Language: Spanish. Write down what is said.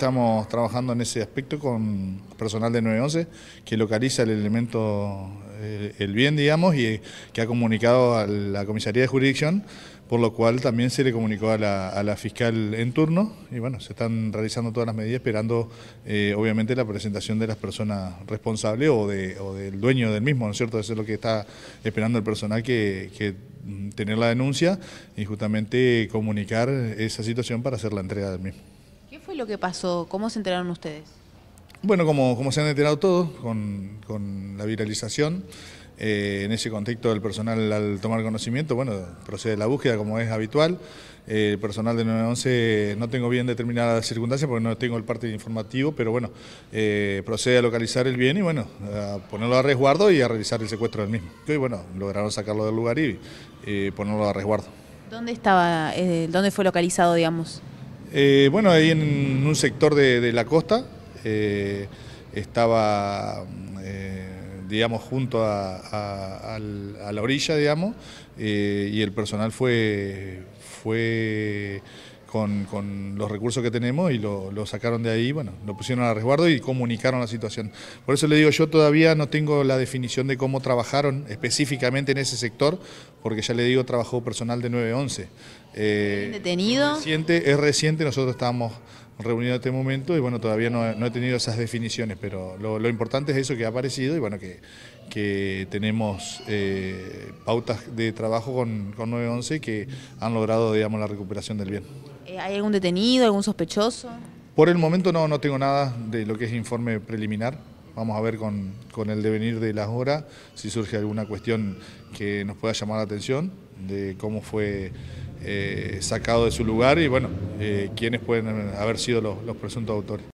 Estamos trabajando en ese aspecto con personal de 911 que localiza el elemento, eh, el bien, digamos, y eh, que ha comunicado a la comisaría de jurisdicción, por lo cual también se le comunicó a la, fiscal en turno y bueno, se están realizando todas las medidas esperando eh, obviamente la presentación de las personas responsables o, de, del dueño del mismo, ¿no es cierto? Eso es lo que está esperando el personal que, que mm, tener la denuncia y justamente comunicar esa situación para hacer la entrega del mismo y lo que pasó? ¿Cómo se enteraron ustedes? Bueno, como, como se han enterado todos con, la viralización, eh, en ese contexto el personal al tomar conocimiento, bueno, procede la búsqueda como es habitual. Eh, el personal de 911 no tengo bien determinada circunstancias circunstancia porque no tengo el parte informativo, pero bueno, eh, procede a localizar el bien y bueno, a ponerlo a resguardo y a realizar el secuestro del mismo. Y bueno, lograron sacarlo del lugar y ponerlo a resguardo. ¿Dónde estaba, dónde fue localizado, digamos? Eh, bueno, ahí en un sector de, la costa eh, estaba, eh, digamos, junto a, la orilla, digamos, y el personal fue, fue con, los recursos que tenemos y lo, sacaron de ahí, bueno, lo pusieron a resguardo y comunicaron la situación. Por eso le digo, yo todavía no tengo la definición de cómo trabajaron específicamente en ese sector, porque ya le digo, trabajó personal de 911. Eh, Es reciente, es reciente, nosotros estábamos reunido en este momento y bueno, todavía no, he tenido esas definiciones, pero lo, importante es eso que ha aparecido y bueno, que, que tenemos eh, pautas de trabajo con, con 911 que han logrado, digamos, la recuperación del bien. Eh, ¿Hay algún detenido, algún sospechoso? Por el momento no, no tengo nada de lo que es informe preliminar. Vamos a ver con, con el devenir de las horas si surge alguna cuestión que nos pueda llamar la atención de cómo fue eh, sacado de su lugar y bueno, eh, quiénes pueden haber sido los presuntos autores.